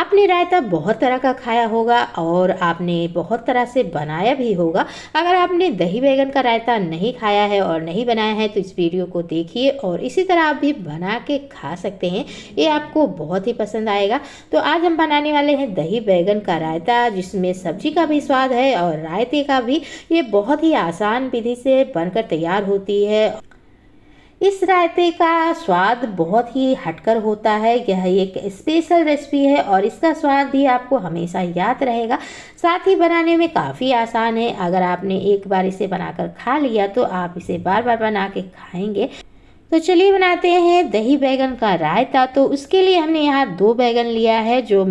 आपने रायता बहुत तरह का खाया होगा और आपने बहुत तरह से बनाया भी होगा अगर आपने दही बैगन का रायता नहीं खाया है और नहीं बनाया है तो इस वीडियो को देखिए और इसी तरह आप भी बना के खा सकते हैं ये आपको बहुत ही पसंद आएगा तो आज हम बनाने वाले हैं दही बैगन का रायता जिसमें सब्जी का भी स्वाद है और रायते का भी ये बहुत ही आसान विधि से बनकर तैयार होती है इस रायते का स्वाद बहुत ही हटकर होता है यह एक स्पेशल रेसिपी है और इसका स्वाद भी आपको हमेशा याद रहेगा साथ ही बनाने में काफ़ी आसान है अगर आपने एक बार इसे बनाकर खा लिया तो आप इसे बार बार बना के खाएंगे तो चलिए बनाते हैं दही बैगन का रायता तो उसके लिए हमने यहाँ दो बैगन लिया है जो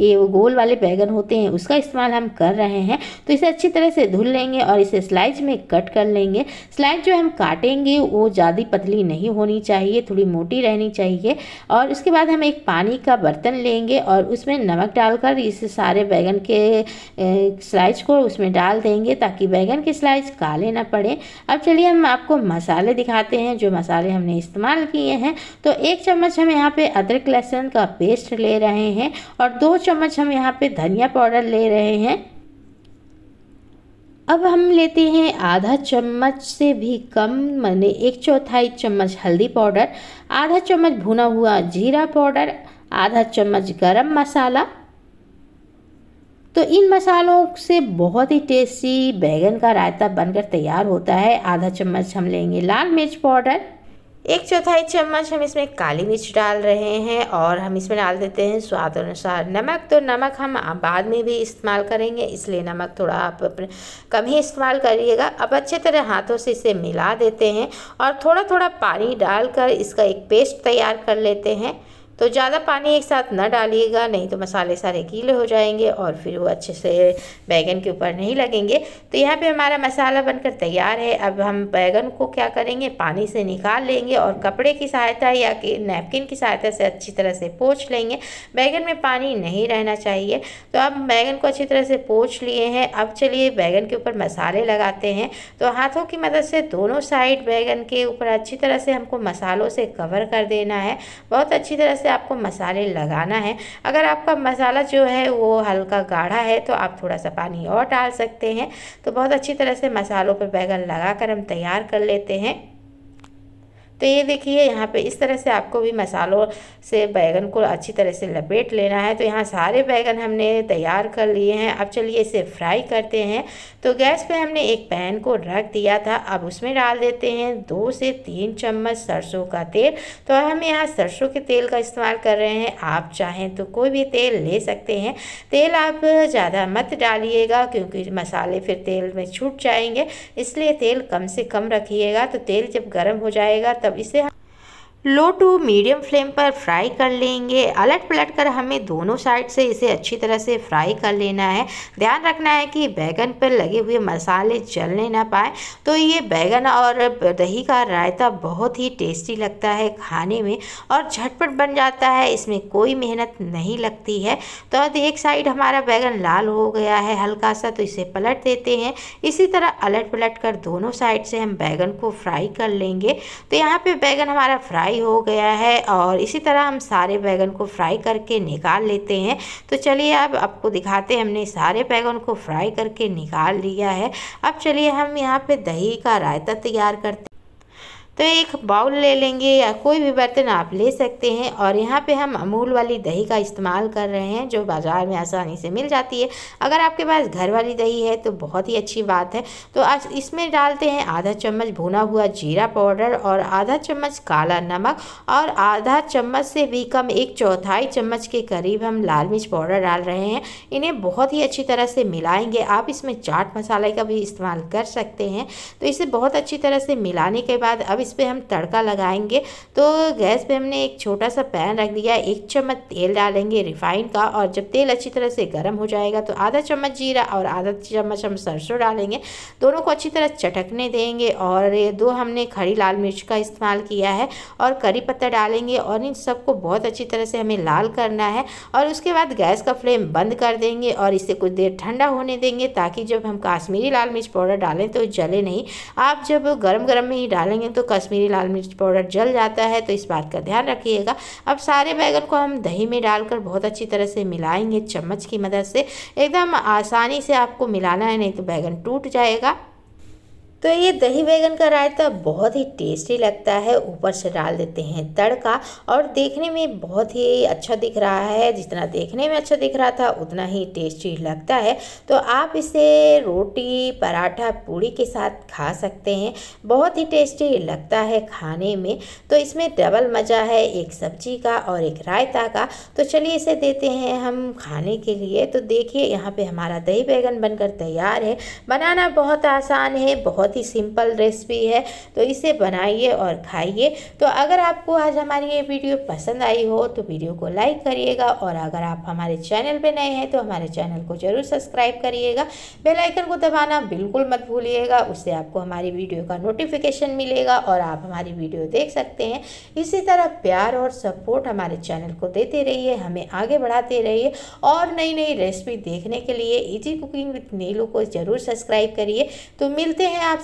ये गोल वाले बैगन होते हैं उसका इस्तेमाल हम कर रहे हैं तो इसे अच्छी तरह से धुल लेंगे और इसे स्लाइस में कट कर लेंगे स्लाइस जो हम काटेंगे वो ज़्यादा पतली नहीं होनी चाहिए थोड़ी मोटी रहनी चाहिए और उसके बाद हम एक पानी का बर्तन लेंगे और उसमें नमक डालकर इस सारे बैगन के स्लाइस को उसमें डाल देंगे ताकि बैगन के स्लाइस काले ना पड़े अब चलिए हम आपको मसाले दिखाते हैं जो मसाले हमने इस्तेमाल किए हैं तो एक चम्मच हम यहाँ पे अदरक लहसुन का पेस्ट ले रहे हैं और दो चम्मच हम यहाँ पे धनिया पाउडर ले रहे हैं अब हम लेते हैं आधा चम्मच से भी कम मैंने एक चौथाई चम्मच हल्दी पाउडर आधा चम्मच भुना हुआ जीरा पाउडर आधा चम्मच गरम मसाला तो इन मसालों से बहुत ही टेस्टी बैगन का रायता बनकर तैयार होता है आधा चम्मच हम लेंगे लाल मिर्च पाउडर एक चौथाई चम्मच हम इसमें काली मिर्च डाल रहे हैं और हम इसमें डाल देते हैं स्वाद अनुसार नमक तो नमक हम बाद में भी इस्तेमाल करेंगे इसलिए नमक थोड़ा आप अपने कम ही इस्तेमाल करिएगा अब अच्छे तरह हाथों से इसे मिला देते हैं और थोड़ा थोड़ा पानी डालकर इसका एक पेस्ट तैयार कर लेते हैं तो ज़्यादा पानी एक साथ ना डालिएगा नहीं तो मसाले सारे गीले हो जाएंगे और फिर वो अच्छे से बैगन के ऊपर नहीं लगेंगे तो यहाँ पे हमारा मसाला बनकर तैयार है अब हम बैगन को क्या करेंगे पानी से निकाल लेंगे और कपड़े की सहायता या कि नैपकिन की सहायता से अच्छी तरह से पोछ लेंगे बैगन में पानी नहीं रहना चाहिए तो अब बैगन को अच्छी तरह से पोछ लिए हैं अब चलिए बैगन के ऊपर मसाले लगाते हैं तो हाथों की मदद से दोनों साइड बैगन के ऊपर अच्छी तरह से हमको मसालों से कवर कर देना है बहुत अच्छी तरह से आपको मसाले लगाना है अगर आपका मसाला जो है वो हल्का गाढ़ा है तो आप थोड़ा सा पानी और डाल सकते हैं तो बहुत अच्छी तरह से मसालों पर बैगन लगा कर हम तैयार कर लेते हैं तो ये देखिए यहाँ पे इस तरह से आपको भी मसालों से बैगन को अच्छी तरह से लपेट लेना है तो यहाँ सारे बैगन हमने तैयार कर लिए हैं अब चलिए इसे फ्राई करते हैं तो गैस पे हमने एक पैन को रख दिया था अब उसमें डाल देते हैं दो से तीन चम्मच सरसों का तेल तो हम यहाँ सरसों के तेल का इस्तेमाल कर रहे हैं आप चाहें तो कोई भी तेल ले सकते हैं तेल आप ज़्यादा मत डालिएगा क्योंकि मसाले फिर तेल में छूट जाएंगे इसलिए तेल कम से कम रखिएगा तो तेल जब गर्म हो जाएगा तब मतलब इसे लो टू मीडियम फ्लेम पर फ्राई कर लेंगे अलट पलट कर हमें दोनों साइड से इसे अच्छी तरह से फ्राई कर लेना है ध्यान रखना है कि बैगन पर लगे हुए मसाले जलने ना पाए तो ये बैगन और दही का रायता बहुत ही टेस्टी लगता है खाने में और झटपट बन जाता है इसमें कोई मेहनत नहीं लगती है तो अब एक साइड हमारा बैगन लाल हो गया है हल्का सा तो इसे पलट देते हैं इसी तरह अलट पलट कर दोनों साइड से हम बैगन को फ्राई कर लेंगे तो यहाँ पर बैगन हमारा फ्राई फ्राई हो गया है और इसी तरह हम सारे बैगन को फ्राई करके निकाल लेते हैं तो चलिए अब आपको दिखाते हैं हमने सारे बैगन को फ्राई करके निकाल लिया है अब चलिए हम यहाँ पे दही का रायता तैयार करते तो एक बाउल ले लेंगे या कोई भी बर्तन आप ले सकते हैं और यहाँ पे हम अमूल वाली दही का इस्तेमाल कर रहे हैं जो बाज़ार में आसानी से मिल जाती है अगर आपके पास घर वाली दही है तो बहुत ही अच्छी बात है तो आज इसमें डालते हैं आधा चम्मच भुना हुआ जीरा पाउडर और आधा चम्मच काला नमक और आधा चम्मच से भी कम एक चौथाई चम्मच के करीब हम लाल मिर्च पाउडर डाल रहे हैं इन्हें बहुत ही अच्छी तरह से मिलाएँगे आप इसमें चाट मसाले का भी इस्तेमाल कर सकते हैं तो इसे बहुत अच्छी तरह से मिलाने के बाद अब इस पर हम तड़का लगाएंगे तो गैस पे हमने एक छोटा सा पैन रख दिया एक चम्मच तेल डालेंगे रिफाइंड का और जब तेल अच्छी तरह से गर्म हो जाएगा तो आधा चम्मच जीरा और आधा चम्मच हम सरसों डालेंगे दोनों को अच्छी तरह चटकने देंगे और दो हमने खड़ी लाल मिर्च का इस्तेमाल किया है और करी पत्ता डालेंगे और इन सबको बहुत अच्छी तरह से हमें लाल करना है और उसके बाद गैस का फ्लेम बंद कर देंगे और इसे कुछ देर ठंडा होने देंगे ताकि जब हम काश्मीरी लाल मिर्च पाउडर डालें तो जले नहीं आप जब गर्म गर्म में ही डालेंगे तो कश्मीरी लाल मिर्च पाउडर जल जाता है तो इस बात का ध्यान रखिएगा अब सारे बैगन को हम दही में डालकर बहुत अच्छी तरह से मिलाएंगे चम्मच की मदद से एकदम आसानी से आपको मिलाना है नहीं तो बैगन टूट जाएगा तो ये दही बैगन का रायता बहुत ही टेस्टी लगता है ऊपर से डाल देते हैं तड़का और देखने में बहुत ही अच्छा दिख रहा है जितना देखने में अच्छा दिख रहा था उतना ही टेस्टी लगता है तो आप इसे रोटी पराठा पूड़ी के साथ खा सकते हैं बहुत ही टेस्टी लगता है खाने में तो इसमें डबल मज़ा है एक सब्जी का और एक रायता का तो चलिए इसे देते हैं हम खाने के लिए तो देखिए यहाँ पर हमारा दही बैगन बनकर तैयार है बनाना बहुत आसान है बहुत बहुत ही सिंपल रेसिपी है तो इसे बनाइए और खाइए तो अगर आपको आज हमारी ये वीडियो पसंद आई हो तो वीडियो को लाइक करिएगा और अगर आप हमारे चैनल पर नए हैं तो हमारे चैनल को ज़रूर सब्सक्राइब करिएगा बेलाइकन को दबाना बिल्कुल मत भूलिएगा उससे आपको हमारी वीडियो का नोटिफिकेशन मिलेगा और आप हमारी वीडियो देख सकते हैं इसी तरह प्यार और सपोर्ट हमारे चैनल को देते रहिए हमें आगे बढ़ाते रहिए और नई नई रेसिपी देखने के लिए इजी कुकिंग विथ नीलू को ज़रूर सब्सक्राइब करिए तो मिलते हैं आप